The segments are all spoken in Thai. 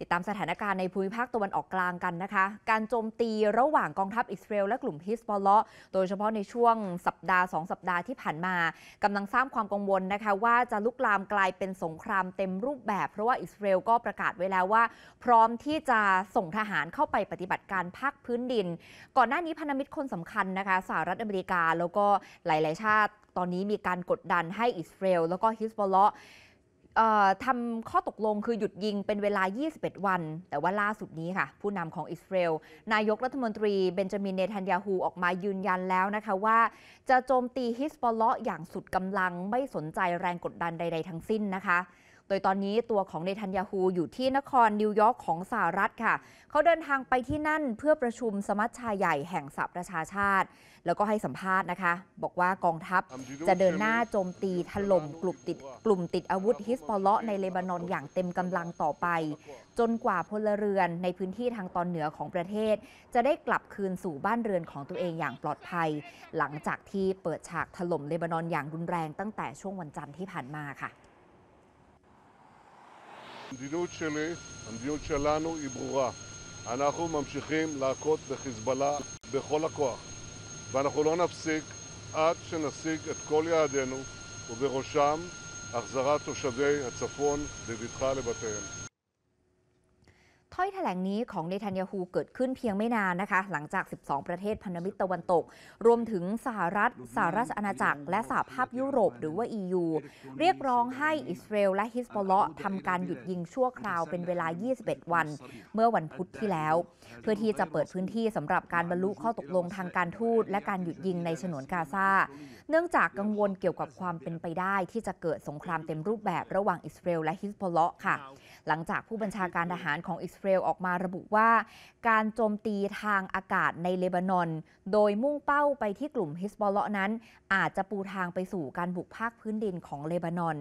ติดตามสถานการณ์ในภูมิภาคตะวันออกกลางกันนะคะ การโจมตีระหว่างกองทัพอิสราเอลและกลุ่มฮิสบอลเลาะโดยเฉพาะในช่วงสัปดาห์2สัปดาห์ที่ผ่านมากำลังสร้างความกังวลนะคะว่าจะลุกลามกลายเป็นสงครามเต็มรูปแบบ เพราะว่าอิสราเอลก็ประกาศไว้แล้วว่า พร้อมที่จะส่งทหารเข้าไปปฏิบัติการภาคพื้นดิน ก่อนหน้านี้พันธมิตรคนสำคัญนะคะสหรัฐอเมริกาแล้วก็หลาย ๆ ชาติ ตอนนี้มีการกดดันให้อิสราเอลแล้วก็ฮิสบอลเลาะทำข้อตกลงคือหยุดยิงเป็นเวลา 21 วัน แต่ว่าล่าสุดนี้ค่ะ ผู้นำของอิสราเอลนายกรัฐมนตรีเบนจามินเนทันยาฮู ออกมายืนยันแล้วนะคะว่า จะโจมตีฮิสบอลเลาะอย่างสุดกำลังไม่สนใจแรงกดดันใด ๆทั้งสิ้นนะคะดยตอนนี้ตัวของเนทันยาฮู อยู่ที่นครนิวยอร์กของสหรัฐค่ะ เขาเดินทางไปที่นั่นเพื่อประชุมสมัชชาใหญ่แห่งสหประชาชาติ แล้วก็ให้สัมภาษณ์นะคะ บอกว่ากองทัพจะเดินหน้าโจมตีถล่มกลุ่มติดกลุ่มติดอาวุธฮิสบอลเลาะในเลบานอนอย่างเต็มกำลังต่อไป จนกว่าพลเรือนในพื้นที่ทางตอนเหนือของประเทศ จะได้กลับคืนสู่บ้านเรือนของตัวเองอย่างปลอดภัย หลังจากที่เปิดฉากถล่มเลบานอนอย่างรุนแรง ตั้งแต่ช่วงวันจันทร์ที่ผ่านมาค่ะ המדיניות שלי, המדיניות שלנו היא ברורה. אנחנו ממשיכים להכות בחיזבאללה בכל הכוח, ואנחנו לא נפסיק עד שנשיג את כל יעדינו, ובראשם החזרת תושבי הצפון בבטחה לבתיהם. ้อยแถลงนี้ของเนทันยาฮูเกิดขึ้นเพียงไม่นานนะคะ หลังจาก 12 ประเทศพันธมิตรตะวันตก รวมถึงสหรัฐสหราชอาณาจักร และสหภาพยุโรป หรือว่า EU เรียกร้องให้อิสราเอลและฮิสบอลเลาะทำการหยุดยิงชั่วคราวเป็นเวลา 21 วัน เมื่อวันพุธที่แล้ว เพื่อที่จะเปิดพื้นที่สำหรับการบรรลุข้อตกลงทางการทูตและการหยุดยิงในฉนวนกาซาเนื่องจากกังวลเกี่ยวกับความเป็นไปได้ที่จะเกิดสงครามเต็มรูปแบบระหว่างอิสราเอลและฮิสบอลเลาะค่ะหลังจากผู้บัญชาการทหารของอิสราเอลลออกมาระบุว่าการโจมตีทางอากาศในเลบานอน โดยมุ่งเป้าไปที่กลุ่มฮิสบอลเลาะนั้น อาจจะปูทางไปสู่การบุกภาคพื้นดินของเลบานอน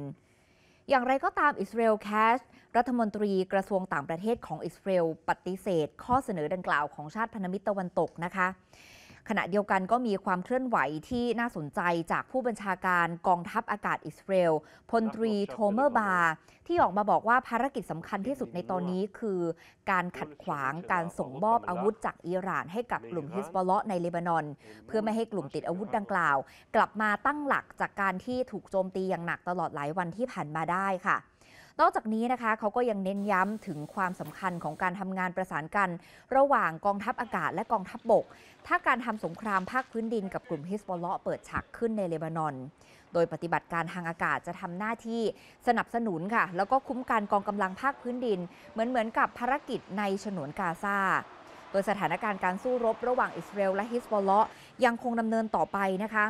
อย่างไรก็ตามอิสราเอลแคชรัฐมนตรีกระทรวงต่างประเทศของอิสราเอลปฏิเสธข้อเสนอดังกล่าวของชาติพันธมิตรตะวันตกนะคะขณะเดียวกันก็มีความเคลื่อนไหวที่น่าสนใจจากผู้บัญชาการกองทัพอากาศอิสราเอลพลตรีโทเมอร์บา ที่ออกมาบอกว่าภารกิจสำคัญที่สุดในตอนนี้คือการขัดขวางการส่งมอบอาวุธจากอิหร่าน ให้กับกลุ่มฮิสบอลเลาะในเลบานอน เพื่อไม่ให้กลุ่มติดอาวุธดังกล่าว กลับมาตั้งหลักจากการที่ถูกโจมตีอย่างหนักตลอดหลายวันที่ผ่านมาได้ค่ะนอกจากนี้นะคะเขาก็ยังเน้นย้ำถึงความสำคัญของการทำงานประสานกันระหว่างกองทัพอากาศ และกองทัพบบกถ้าการทำสงครามภาคพื้นดินกับกลุ่มฮิสบอลเลาะเปิดฉากขึ้นในเลบานอน โดยปฏิบัติการทางอากาศจะทำหน้าที่สนับสนุนค่ะแล้วก็คุ้มกันกองกำลังภาคพื้นดิน เหมือนเหมือนกับภารกิจในฉนวนกาซาโดยสถานการณ์การสู้รบระหว่างอิสราเอลและฮิสบอลเลาะยังคงดำเนินต่อไปนะคะ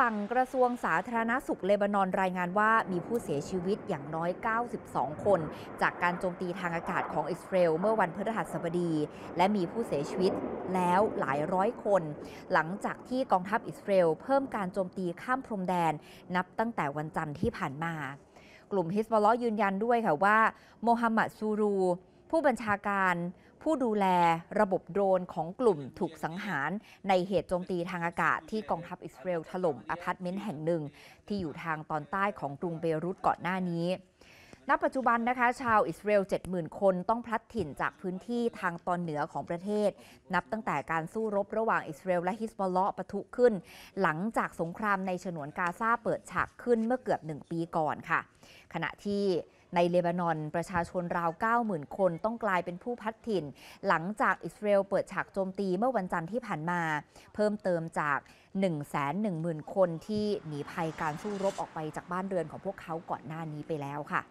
ฝั่งกระทรวงสาธารณสุขเลบานอน รายงานว่ามีผู้เสียชีวิตอย่างน้อย 92 คน จากการโจมตีทางอากาศของอิสราเอลเมื่อวันพฤหัสบดี และมีผู้เสียชีวิตแล้วหลายร้อยคน หลังจากที่กองทัพอิสราเอลเพิ่มการโจมตีข้ามพรมแดนนับตั้งแต่วันจันทร์ที่ผ่านมา กลุ่มฮิสบอลลยืนยันด้วยค่ะว่าโมฮัมหมัดซูรูผู้บัญชาการผู้ดูแลระบบโดรนของกลุ่มถูกสังหารในเหตุโจมตีทางอากาศ ที่กองทัพอิสราเอลถล่มอพาร์ตเมนต์แห่งหนึ่ง ที่อยู่ทางตอนใต้ของกรุงเบรุตก่อนหน้านี้ ณ ปัจจุบันนะคะ ชาวอิสราเอล 70,000 คนต้องพลัดถิ่นจากพื้นที่ทางตอนเหนือของประเทศ นับตั้งแต่การสู้รบระหว่างอิสราเอลและฮิสบอลเลาะปะทุขึ้น หลังจากสงครามในฉนวนกาซาเปิดฉากขึ้นเมื่อเกือบ1ปีก่อนค่ะ ขณะที่ในเลบานอนประชาชนราว 90,000 คนต้องกลายเป็นผู้พัดถิ่น หลังจากอิสราเอลเปิดฉากโจมตีเมื่อวันจันทร์ที่ผ่านมา เพิ่มเติมจาก 110,000 คนที่หนีภัยการสู้รบออกไปจากบ้านเรือนของพวกเขาก่อนหน้านี้ไปแล้วค่ะ